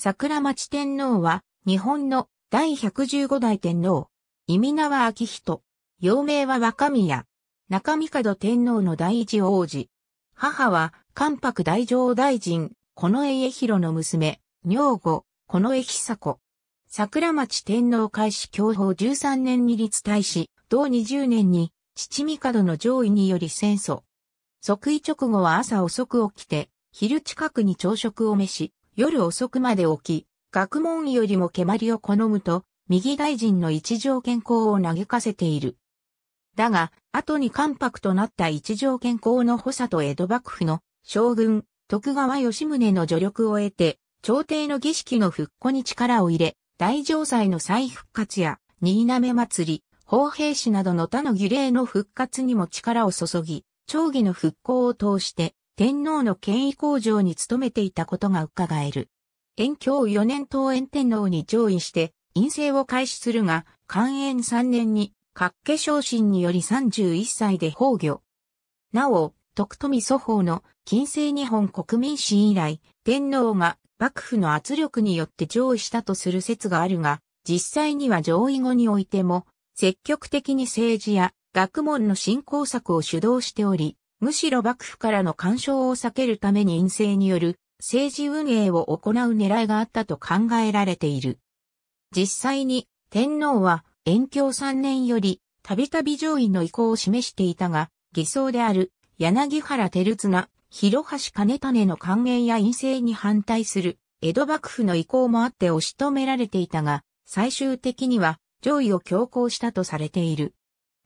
桜町天皇は、日本の第115代天皇、意味名は秋人、幼名は若宮、中門天皇の第一王子。母は、関白大上大臣、近衛家広の娘、女後、近衛久子。桜町天皇開始享保13年に立大使、同20年に、父門の上位により戦争。即位直後は朝遅く起きて、昼近くに朝食を召し、夜遅くまで起き、学問よりも蹴鞠を好むと、右大臣の一条健康を嘆かせている。だが、後に関白となった一条健康の補佐と江戸幕府の将軍、徳川吉宗の助力を得て、朝廷の儀式の復古に力を入れ、大城祭の再復活や、新滑祭り、法兵士などの他の儀礼の復活にも力を注ぎ、町議の復興を通して、天皇の権威向上に努めていたことが伺える。延享4年東園天皇に上位して、院政を開始するが、寛延3年に、各家昇進により31歳で崩御。なお、徳富祖法の近世日本国民史以来、天皇が幕府の圧力によって上位したとする説があるが、実際には上位後においても、積極的に政治や学問の振興策を主導しており、むしろ幕府からの干渉を避けるために陰性による政治運営を行う狙いがあったと考えられている。実際に天皇は延享3年よりたびたび上位の意向を示していたが、偽装である柳原照綱、広橋兼種の還元や陰性に反対する江戸幕府の意向もあって押し止められていたが、最終的には上位を強行したとされている。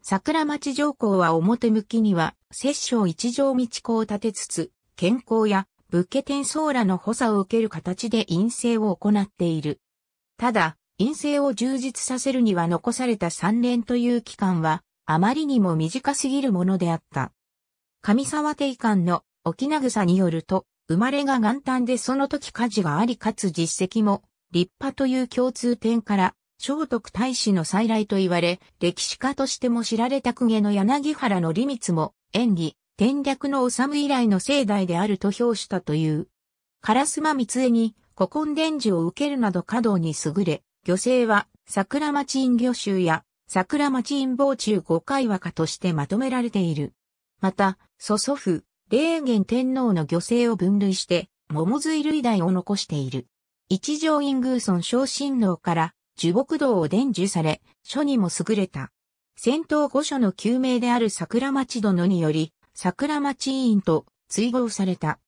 桜町上皇は表向きには、摂政一条道子を立てつつ、健康や仏家天僧らの補佐を受ける形で陰性を行っている。ただ、陰性を充実させるには残された3年という期間は、あまりにも短すぎるものであった。上沢定館の沖名草によると、生まれが元旦でその時家事がありかつ実績も立派という共通点から、聖徳太子の再来と言われ、歴史家としても知られた公家の柳原の利光も、演技、天略の治以来の盛代であると評したという。烏間光恵に古今伝授を受けるなど稼働に優れ、漁政は桜町院漁衆や桜町院傍中五回和歌としてまとめられている。また、祖祖父、霊元天皇の漁政を分類して、桃髄類代を残している。一条院宮村昇進能から樹木道を伝授され、書にも優れた。戦闘御所の旧名である桜町殿により、桜町委員と追放された。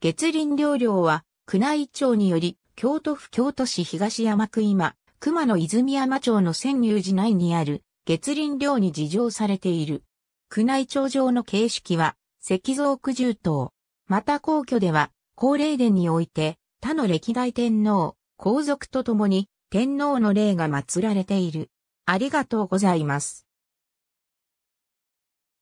月林領領は、宮内庁により、京都府京都市東山区今、熊野泉山町の仙入寺内にある、月林領に事情されている。宮内庁上の形式は、石像九十頭。また皇居では、高霊殿において、他の歴代天皇、皇族と共に、天皇の霊が祀られている。ありがとうございます。